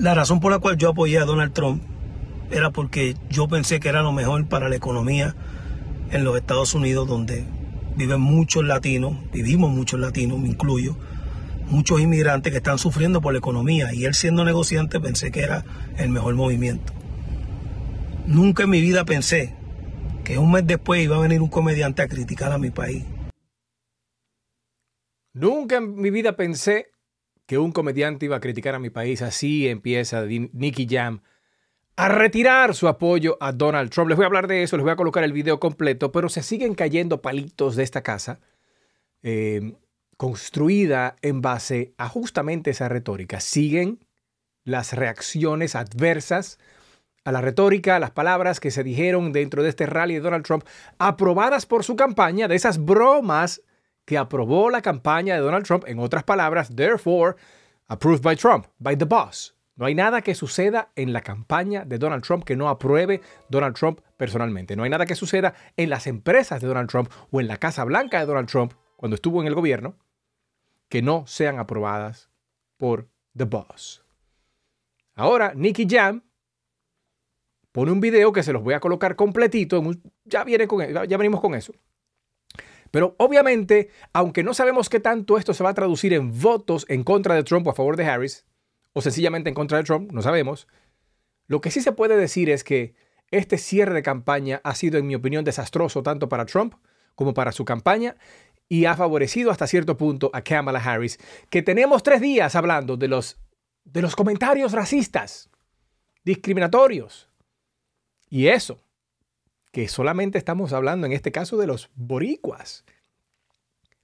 La razón por la cual yo apoyé a Donald Trump era porque yo pensé que era lo mejor para la economía en los Estados Unidos, donde viven muchos latinos, vivimos muchos latinos, me incluyo, muchos inmigrantes que están sufriendo por la economía. Y él siendo negociante pensé que era el mejor movimiento. Nunca en mi vida pensé que un mes después iba a venir un comediante a criticar a mi país. Nunca en mi vida pensé que un comediante iba a criticar a mi país. Así empieza Nicky Jam a retirar su apoyo a Donald Trump. Les voy a hablar de eso, les voy a colocar el video completo, pero se siguen cayendo palitos de esta casa em, construida en base a justamente esa retórica. Siguen las reacciones adversas a la retórica, a las palabras que se dijeron dentro de este rally de Donald Trump, aprobadas por su campaña, de esas bromas que aprobó la campaña de Donald Trump, en otras palabras, therefore, approved by Trump, by the boss. No hay nada que suceda en la campaña de Donald Trump que no apruebe Donald Trump personalmente. No hay nada que suceda en las empresas de Donald Trump o en la Casa Blanca de Donald Trump cuando estuvo en el gobierno que no sean aprobadas por The Boss. Ahora, Nicky Jam pone un video que se los voy a colocar completito. Ya, viene con, ya venimos con eso. Pero obviamente, aunque no sabemos qué tanto esto se va a traducir en votos en contra de Trump o a favor de Harris, o sencillamente en contra de Trump, no sabemos, lo que sí se puede decir es que este cierre de campaña ha sido, en mi opinión, desastroso tanto para Trump como para su campaña y ha favorecido hasta cierto punto a Kamala Harris, que tenemos tres días hablando de los, de los comentarios racistas, discriminatorios. Y eso que solamente estamos hablando en este caso de los boricuas.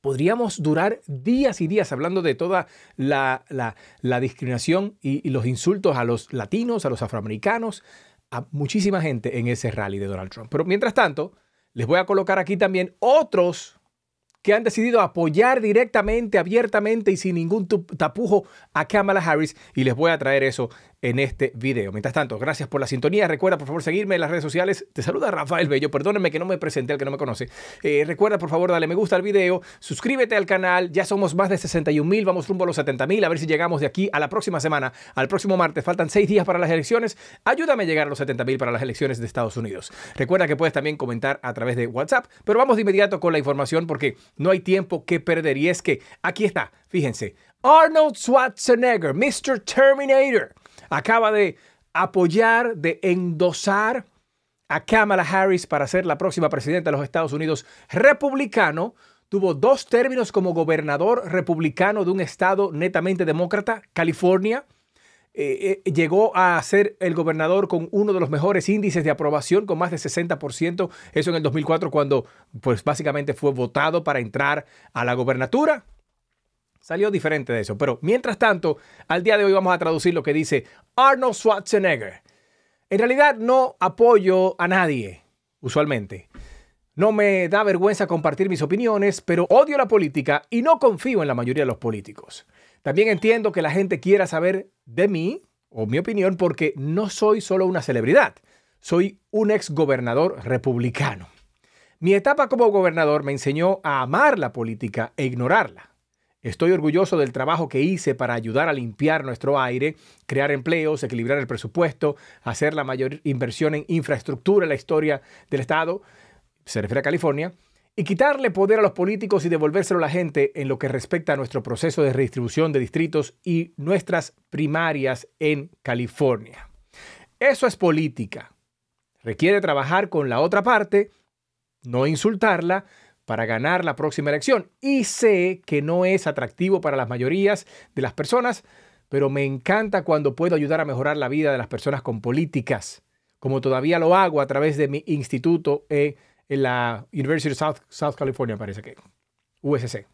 Podríamos durar días y días hablando de toda la, discriminación y los insultos a los latinos, a los afroamericanos, a muchísima gente en ese rally de Donald Trump. Pero mientras tanto, les voy a colocar aquí también otros que han decidido apoyar directamente, abiertamente y sin ningún tapujo a Kamala Harris y les voy a traer eso en este video. Mientras tanto, gracias por la sintonía. Recuerda, por favor, seguirme en las redes sociales. Te saluda Rafael Bello. Perdónenme que no me presenté al que no me conoce. Eh, recuerda, por favor, dale me gusta al video. Suscríbete al canal. Ya somos más de 61 mil. Vamos rumbo a los 70 mil. A ver si llegamos de aquí a la próxima semana, al próximo martes. Faltan seis días para las elecciones. Ayúdame a llegar a los 70 mil para las elecciones de Estados Unidos. Recuerda que puedes también comentar a través de WhatsApp. Pero vamos de inmediato con la información porque no hay tiempo que perder. Y es que aquí está. Fíjense. Arnold Schwarzenegger, Mr. Terminator acaba de apoyar, de endosar a Kamala Harris para ser la próxima presidenta de los Estados Unidos republicano. Tuvo dos términos como gobernador republicano de un estado netamente demócrata, California. Eh, eh, llegó a ser el gobernador con uno de los mejores índices de aprobación, con más de 60%, eso en el 2004, cuando pues básicamente fue votado para entrar a la gobernatura. Salió diferente de eso. Pero mientras tanto, al día de hoy vamos a traducir lo que dice Arnold Schwarzenegger. En realidad no apoyo a nadie, usualmente. No me da vergüenza compartir mis opiniones, pero odio la política y no confío en la mayoría de los políticos. También entiendo que la gente quiera saber de mí o mi opinión porque no soy solo una celebridad, soy un ex gobernador republicano. Mi etapa como gobernador me enseñó a amar la política e ignorarla. Estoy orgulloso del trabajo que hice para ayudar a limpiar nuestro aire, crear empleos, equilibrar el presupuesto, hacer la mayor inversión en infraestructura en la historia del Estado, se refiere a California, y quitarle poder a los políticos y devolvérselo a la gente en lo que respecta a nuestro proceso de redistribución de distritos y nuestras primarias en California. Eso es política. Requiere trabajar con la otra parte, no insultarla, para ganar la próxima elección. Y sé que no es atractivo para las mayorías de las personas, pero me encanta cuando puedo ayudar a mejorar la vida de las personas con políticas, como todavía lo hago a través de mi instituto eh, en la University of South, South California, parece que, USC,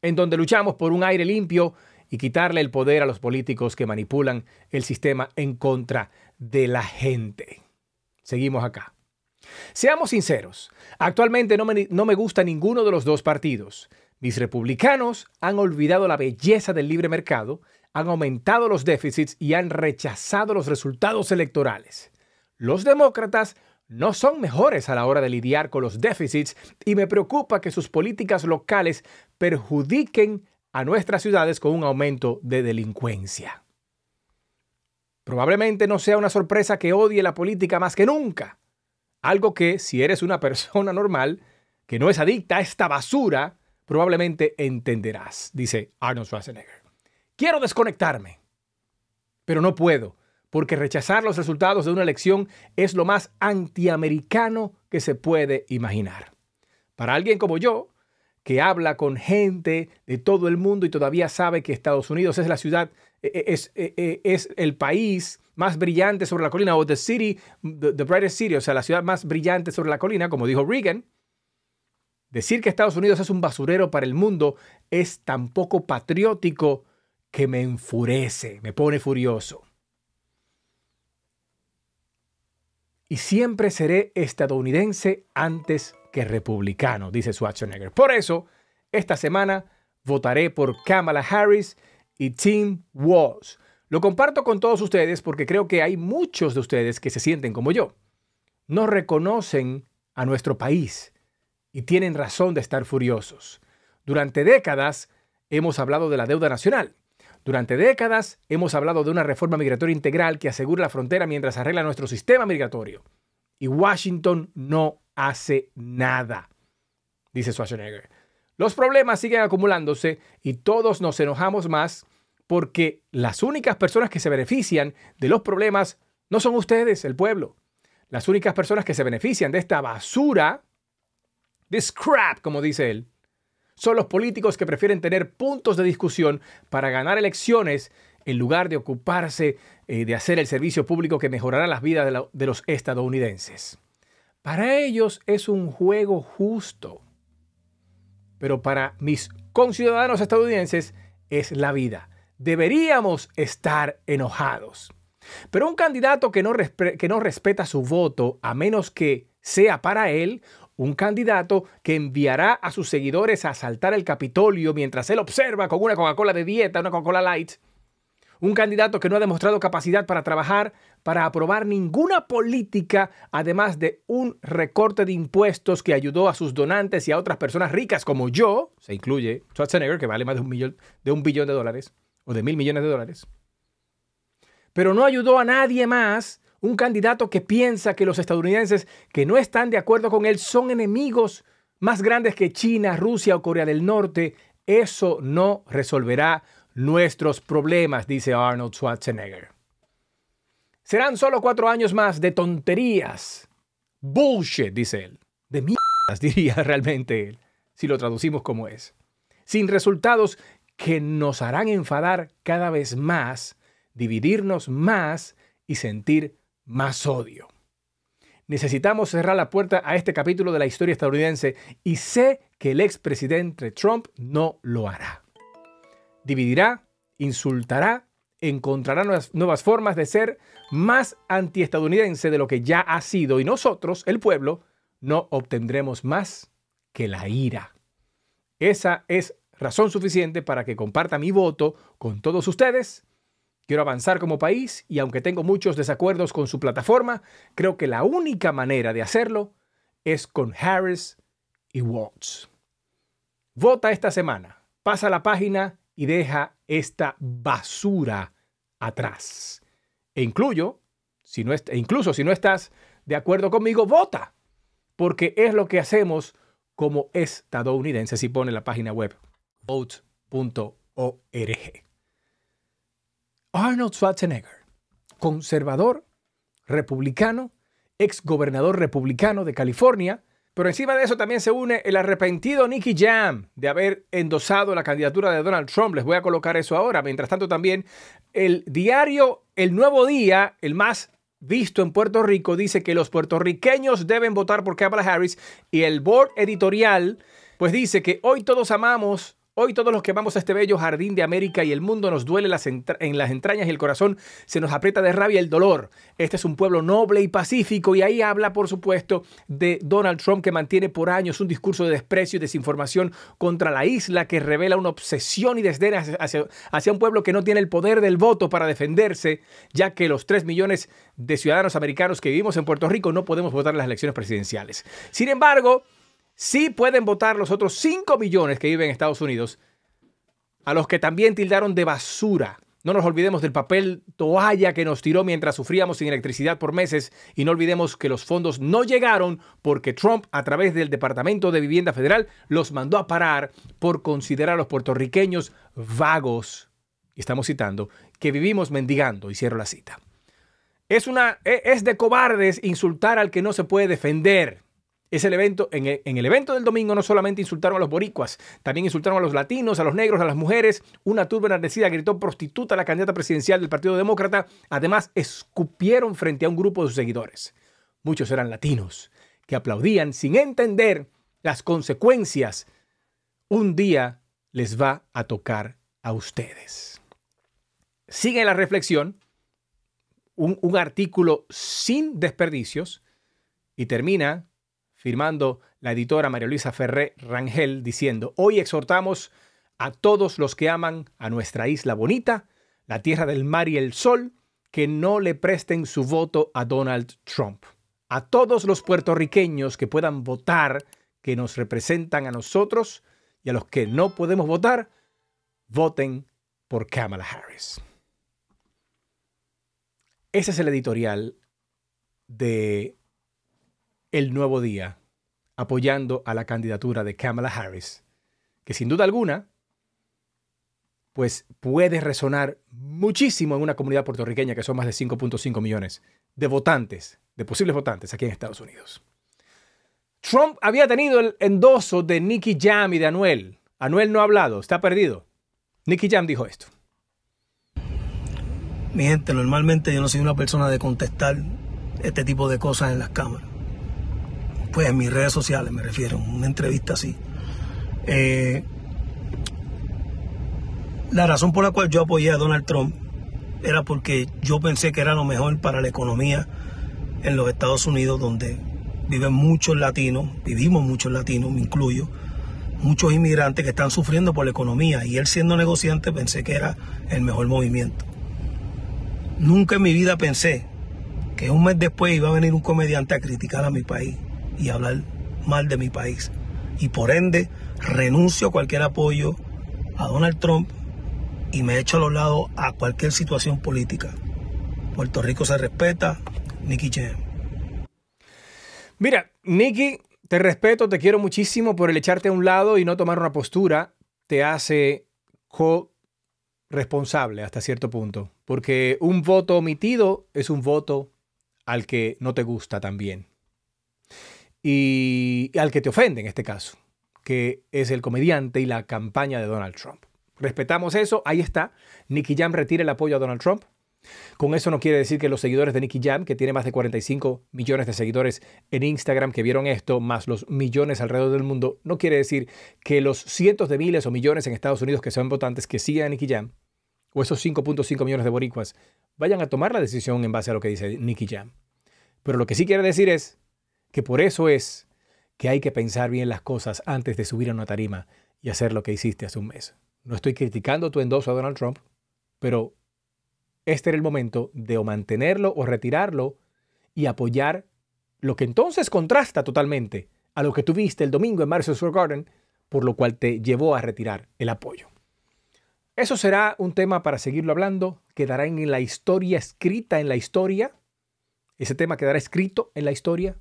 en donde luchamos por un aire limpio y quitarle el poder a los políticos que manipulan el sistema en contra de la gente. Seguimos acá. Seamos sinceros, actualmente no me, gusta ninguno de los dos partidos. Mis republicanos han olvidado la belleza del libre mercado, han aumentado los déficits y han rechazado los resultados electorales. Los demócratas no son mejores a la hora de lidiar con los déficits y me preocupa que sus políticas locales perjudiquen a nuestras ciudades con un aumento de delincuencia. Probablemente no sea una sorpresa que odie la política más que nunca. Algo que si eres una persona normal, que no es adicta a esta basura, probablemente entenderás, dice Arnold Schwarzenegger. Quiero desconectarme, pero no puedo, porque rechazar los resultados de una elección es lo más antiamericano que se puede imaginar. Para alguien como yo, que habla con gente de todo el mundo y todavía sabe que Estados Unidos es la ciudad e, e, es, e, es, el país más brillante sobre la colina, o the city, the, the, brightest city, o sea, la ciudad más brillante sobre la colina, como dijo Reagan. Decir que Estados Unidos es un basurero para el mundo es tan poco patriótico que me enfurece, me pone furioso. Y siempre seré estadounidense antes que republicano, dice Schwarzenegger. Por eso, esta semana votaré por Kamala Harris y Tim Walsh, Lo comparto con todos ustedes porque creo que hay muchos de ustedes que se sienten como yo. No reconocen a nuestro país y tienen razón de estar furiosos. Durante décadas hemos hablado de la deuda nacional. Durante décadas hemos hablado de una reforma migratoria integral que asegure la frontera mientras arregla nuestro sistema migratorio. Y Washington no hace nada, dice Schwarzenegger. Los problemas siguen acumulándose y todos nos enojamos más porque las únicas personas que se benefician de los problemas no son ustedes, el pueblo. Las únicas personas que se benefician de esta basura, de scrap, como dice él, son los políticos que prefieren tener puntos de discusión para ganar elecciones en lugar de ocuparse eh, de hacer el servicio público que mejorará las vidas de los estadounidenses. Para ellos es un juego justo pero para mis conciudadanos estadounidenses es la vida. Deberíamos estar enojados. Pero un candidato que no, respeta su voto, a menos que sea para él, un candidato que enviará a sus seguidores a asaltar el Capitolio mientras él observa con una Coca-Cola de dieta, una Coca-Cola Light, un candidato que no ha demostrado capacidad para trabajar, para aprobar ninguna política, además de un recorte de impuestos que ayudó a sus donantes y a otras personas ricas como yo, se incluye Schwarzenegger, que vale más de un, millón, de un billón de dólares, o de mil millones de dólares. Pero no ayudó a nadie más un candidato que piensa que los estadounidenses que no están de acuerdo con él son enemigos más grandes que China, Rusia o Corea del Norte, eso no resolverá nuestros problemas, dice Arnold Schwarzenegger. Serán solo cuatro años más de tonterías. Bullshit, dice él. De mierdas, diría realmente él, si lo traducimos como es. Sin resultados que nos harán enfadar cada vez más, dividirnos más y sentir más odio. Necesitamos cerrar la puerta a este capítulo de la historia estadounidense y sé que el expresidente Trump no lo hará dividirá, insultará, encontrará nuevas, formas de ser más antiestadounidense de lo que ya ha sido y nosotros, el pueblo, no obtendremos más que la ira. Esa es razón suficiente para que comparta mi voto con todos ustedes. Quiero avanzar como país y aunque tengo muchos desacuerdos con su plataforma, creo que la única manera de hacerlo es con Harris y Watts. Vota esta semana. Pasa la página y deja esta basura atrás. E incluyo, si no e incluso si no estás de acuerdo conmigo, vota, porque es lo que hacemos como estadounidenses si pone la página web vote.org. Arnold Schwarzenegger, conservador, republicano, ex gobernador republicano de California, pero encima de eso también se une el arrepentido Nicky Jam de haber endosado la candidatura de Donald Trump. Les voy a colocar eso ahora. Mientras tanto también el diario El Nuevo Día, el más visto en Puerto Rico, dice que los puertorriqueños deben votar por Kamala Harris y el board editorial pues dice que hoy todos amamos Hoy todos los que vamos a este bello jardín de América y el mundo nos duele en las entrañas y el corazón se nos aprieta de rabia el dolor. Este es un pueblo noble y pacífico y ahí habla, por supuesto, de Donald Trump que mantiene por años un discurso de desprecio y desinformación contra la isla que revela una obsesión y desdén hacia, hacia un pueblo que no tiene el poder del voto para defenderse, ya que los 3 millones de ciudadanos americanos que vivimos en Puerto Rico no podemos votar en las elecciones presidenciales. Sin embargo, sí pueden votar los otros 5 millones que viven en Estados Unidos, a los que también tildaron de basura. No nos olvidemos del papel toalla que nos tiró mientras sufríamos sin electricidad por meses y no olvidemos que los fondos no llegaron porque Trump a través del Departamento de Vivienda Federal los mandó a parar por considerar a los puertorriqueños vagos. y Estamos citando que vivimos mendigando y cierro la cita. Es, una, e, es de cobardes insultar al que no se puede defender evento, e, en el, evento del domingo no solamente insultaron a los boricuas, también insultaron a los latinos, a los negros, a las mujeres. Una turba enardecida gritó prostituta a la candidata presidencial del Partido Demócrata. Además, escupieron frente a un grupo de sus seguidores. Muchos eran latinos que aplaudían sin entender las consecuencias. Un día les va a tocar a ustedes. Sigue la reflexión, un, artículo sin desperdicios y termina firmando la editora María Luisa Ferré Rangel, diciendo, hoy exhortamos a todos los que aman a nuestra isla bonita, la tierra del mar y el sol, que no le presten su voto a Donald Trump. A todos los puertorriqueños que puedan votar, que nos representan a nosotros, y a los que no podemos votar, voten por Kamala Harris. Ese es el editorial de el nuevo día apoyando a la candidatura de Kamala Harris, que sin duda alguna, pues puede resonar muchísimo en una comunidad puertorriqueña que son más de 5.5 millones de votantes, de posibles votantes aquí en Estados Unidos. Trump había tenido el endoso de Nicky Jam y de Anuel. Anuel no ha hablado, está perdido. Nicky Jam dijo esto. Mi gente, normalmente yo no soy una persona de contestar este tipo de cosas en las cámaras pues en mis redes sociales me refiero, una entrevista así. Eh, la razón por la cual yo apoyé a Donald Trump era porque yo pensé que era lo mejor para la economía en los Estados Unidos, donde viven muchos latinos, vivimos muchos latinos, me incluyo, muchos inmigrantes que están sufriendo por la economía. Y él siendo negociante pensé que era el mejor movimiento. Nunca en mi vida pensé que un mes después iba a venir un comediante a criticar a mi país y hablar mal de mi país. Y por ende, renuncio a cualquier apoyo a Donald Trump y me echo a los lados a cualquier situación política. Puerto Rico se respeta, Nicky Che. Mira, Nicky, te respeto, te quiero muchísimo por el echarte a un lado y no tomar una postura. Te hace co-responsable hasta cierto punto. Porque un voto omitido es un voto al que no te gusta también y al que te ofende en este caso, que es el comediante y la campaña de Donald Trump. Respetamos eso, ahí está. Nicky Jam retira el apoyo a Donald Trump. Con eso no quiere decir que los seguidores de Nicky Jam, que tiene más de 45 millones de seguidores en Instagram que vieron esto, más los millones alrededor del mundo, no quiere decir que los cientos de miles o millones en Estados Unidos que son votantes que siguen a Nicky Jam, o esos 5.5 millones de boricuas, vayan a tomar la decisión en base a lo que dice Nicky Jam. Pero lo que sí quiere decir es que por eso es que hay que pensar bien las cosas antes de subir a una tarima y hacer lo que hiciste hace un mes. No estoy criticando tu endoso a Donald Trump, pero este era el momento de o mantenerlo o retirarlo y apoyar lo que entonces contrasta totalmente a lo que tuviste el domingo en Madison Square Garden, por lo cual te llevó a retirar el apoyo. Eso será un tema para seguirlo hablando, quedará en la historia escrita en la historia, ese tema quedará escrito en la historia,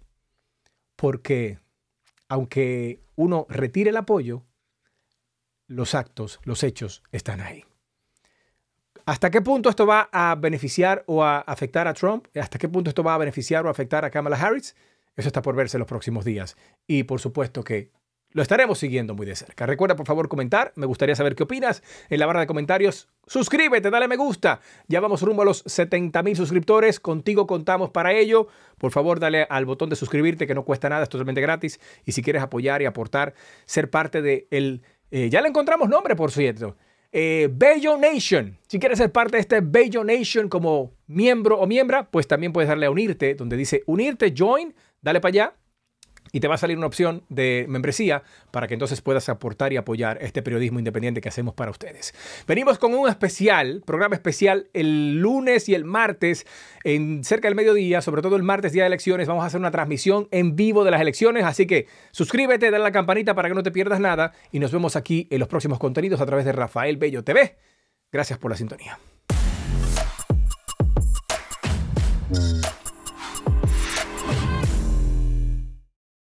porque aunque uno retire el apoyo, los actos, los hechos están ahí. ¿Hasta qué punto esto va a beneficiar o a afectar a Trump? ¿Hasta qué punto esto va a beneficiar o afectar a Kamala Harris? Eso está por verse en los próximos días. Y por supuesto que lo estaremos siguiendo muy de cerca. Recuerda por favor comentar, me gustaría saber qué opinas. En la barra de comentarios, suscríbete, dale me gusta. Ya vamos rumbo a los 70,000 mil suscriptores, contigo contamos para ello. Por favor, dale al botón de suscribirte que no cuesta nada, es totalmente gratis. Y si quieres apoyar y aportar, ser parte de el eh, ya le encontramos nombre, por cierto. Eh, Bello Nation. Si quieres ser parte de este Bello Nation como miembro o miembra, pues también puedes darle a unirte, donde dice unirte, join, dale para allá y te va a salir una opción de membresía para que entonces puedas aportar y apoyar este periodismo independiente que hacemos para ustedes. Venimos con un especial, programa especial el lunes y el martes en cerca del mediodía, sobre todo el martes día de elecciones, vamos a hacer una transmisión en vivo de las elecciones, así que suscríbete, dale a la campanita para que no te pierdas nada y nos vemos aquí en los próximos contenidos a través de Rafael Bello TV. Gracias por la sintonía.